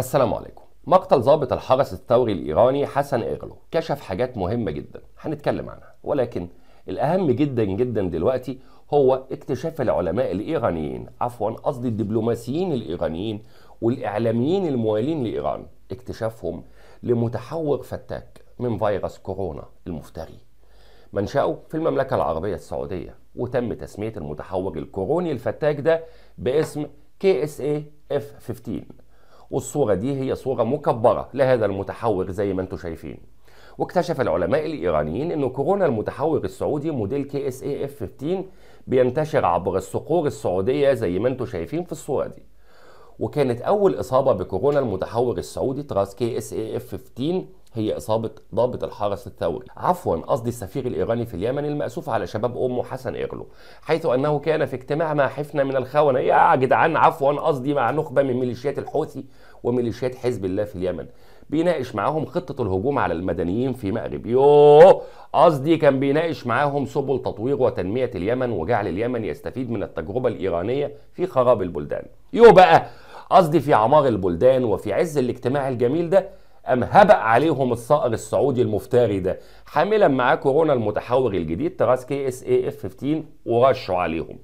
السلام عليكم مقتل ضابط الحرس الثوري الإيراني حسن إغلو كشف حاجات مهمة جدا هنتكلم عنها ولكن الأهم جدا جدا دلوقتي هو اكتشاف العلماء الإيرانيين عفوا قصدي الدبلوماسيين الإيرانيين والإعلاميين الموالين لإيران اكتشافهم لمتحور فتاك من فيروس كورونا المفتري منشأه في المملكة العربية السعودية وتم تسمية المتحور الكوروني الفتاك ده باسم KSA F15 والصورة دي هي صورة مكبرة لهذا المتحور زي ما انتم شايفين واكتشف العلماء الإيرانيين أن كورونا المتحور السعودي موديل كي اس اي اف 15 بينتشر عبر الصقور السعودية زي ما انتم شايفين في الصورة دي وكانت أول إصابة بكورونا المتحور السعودي تراس كي اس اي اف 15 هي إصابة ضابط الحرس الثوري عفوا قصدي السفير الإيراني في اليمن المأسوف على شباب أمه حسن إيرلو حيث أنه كان في اجتماع مع حفنة من الخونة يا جدعان عفوا قصدي مع نخبة من ميليشيات الحوثي وميليشيات حزب الله في اليمن بيناقش معاهم خطة الهجوم على المدنيين في مأرب يوه قصدي كان بيناقش معاهم سبل تطوير وتنمية اليمن وجعل اليمن يستفيد من التجربة الإيرانية في خراب البلدان يو بقى قصدي في عمار البلدان وفي عز الاجتماع الجميل ده أم هبق عليهم الصقر السعودي المفتري ده حاملا معاه كورونا المتحور الجديد تراس كي اس اي اف 15 ورشوا عليهم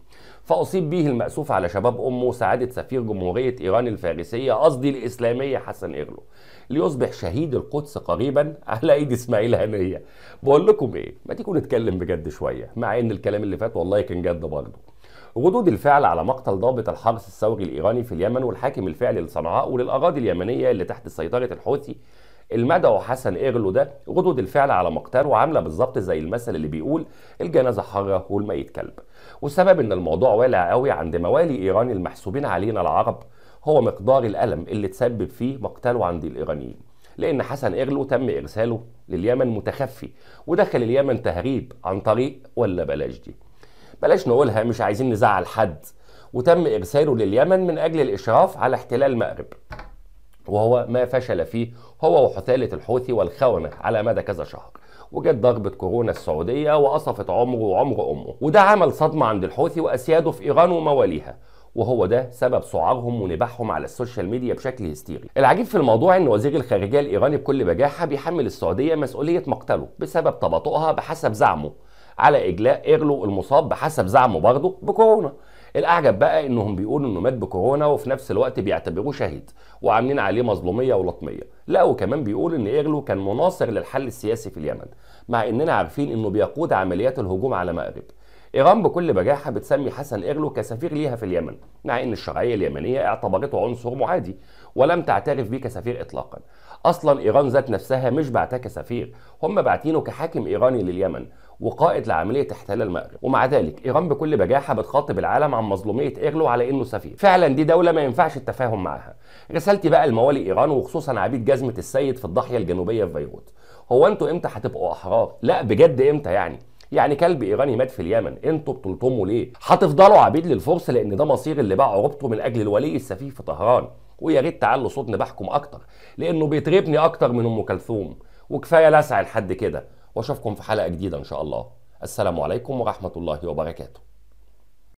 فأصيب به المأسوف على شباب أمه سعادة سفير جمهورية إيران الفارسية قصدي الإسلامية حسن إغلو ليصبح شهيد القدس قريبا على ايد اسماعيل هنيه بقول لكم ايه ما تيجوا نتكلم بجد شويه مع ان الكلام اللي فات والله كان جد برضه ردود الفعل على مقتل ضابط الحرس الثوري الإيراني في اليمن والحاكم الفعلي لصنعاء وللأراضي اليمنية اللي تحت سيطرة الحوثي المدعو وحسن إيرلو ده ردود الفعل على مقتله عاملة بالظبط زي المثل اللي بيقول الجنازة حرة والميت كلب والسبب إن الموضوع والع قوي عند موالي ايران المحسوبين علينا العرب هو مقدار الألم اللي تسبب فيه مقتله عند الإيرانيين لأن حسن إيرلو تم إرساله لليمن متخفي ودخل اليمن تهريب عن طريق ولا بلاش دي بلاش نقولها مش عايزين نزعل حد وتم إرساله لليمن من أجل الإشراف على احتلال المغرب وهو ما فشل فيه هو وحثالة الحوثي والخونة على مدى كذا شهر وجت ضربة كورونا السعودية وقصفت عمره وعمر أمه وده عمل صدمة عند الحوثي وأسياده في إيران ومواليها وهو ده سبب سعارهم ونباحهم على السوشيال ميديا بشكل هستيري العجيب في الموضوع ان وزير الخارجيه الايراني بكل بجاحه بيحمل السعوديه مسؤوليه مقتله بسبب تباطؤها بحسب زعمه على اجلاء اغلو المصاب بحسب زعمه برضه بكورونا الاعجب بقى انهم بيقولوا انه مات بكورونا وفي نفس الوقت بيعتبروه شهيد وعاملين عليه مظلوميه ولطميه لا وكمان بيقول ان اغلو كان مناصر للحل السياسي في اليمن مع اننا عارفين انه بيقود عمليات الهجوم على مأرب ايران بكل بجاحه بتسمي حسن اغلو كسفير ليها في اليمن مع ان الشرعيه اليمنيه اعتبرته عنصر معادي ولم تعترف بيه كسفير اطلاقا اصلا ايران ذات نفسها مش بعتاه كسفير هم باعتينه كحاكم ايراني لليمن وقائد لعملية احتلال المغرب ومع ذلك إيران بكل بجاحة بتخاطب العالم عن مظلومية إيرلو على إنه سفيه فعلا دي دولة ما ينفعش التفاهم معها رسالتي بقى لموالي إيران وخصوصا عبيد جزمة السيد في الضاحية الجنوبية في بيروت هو انتوا امتى هتبقوا أحرار؟ لا بجد امتى يعني؟ يعني كلب ايراني مات في اليمن انتوا بتلطموا ليه هتفضلوا عبيد للفرس لان ده مصير اللي باع عروبته من اجل الولي السفيه في طهران ويا ريت تعلوا صوت نباحكم اكتر لانه بيتربني اكتر من ام كلثوم وكفايه لسع لحد كده واشوفكم في حلقه جديده ان شاء الله السلام عليكم ورحمه الله وبركاته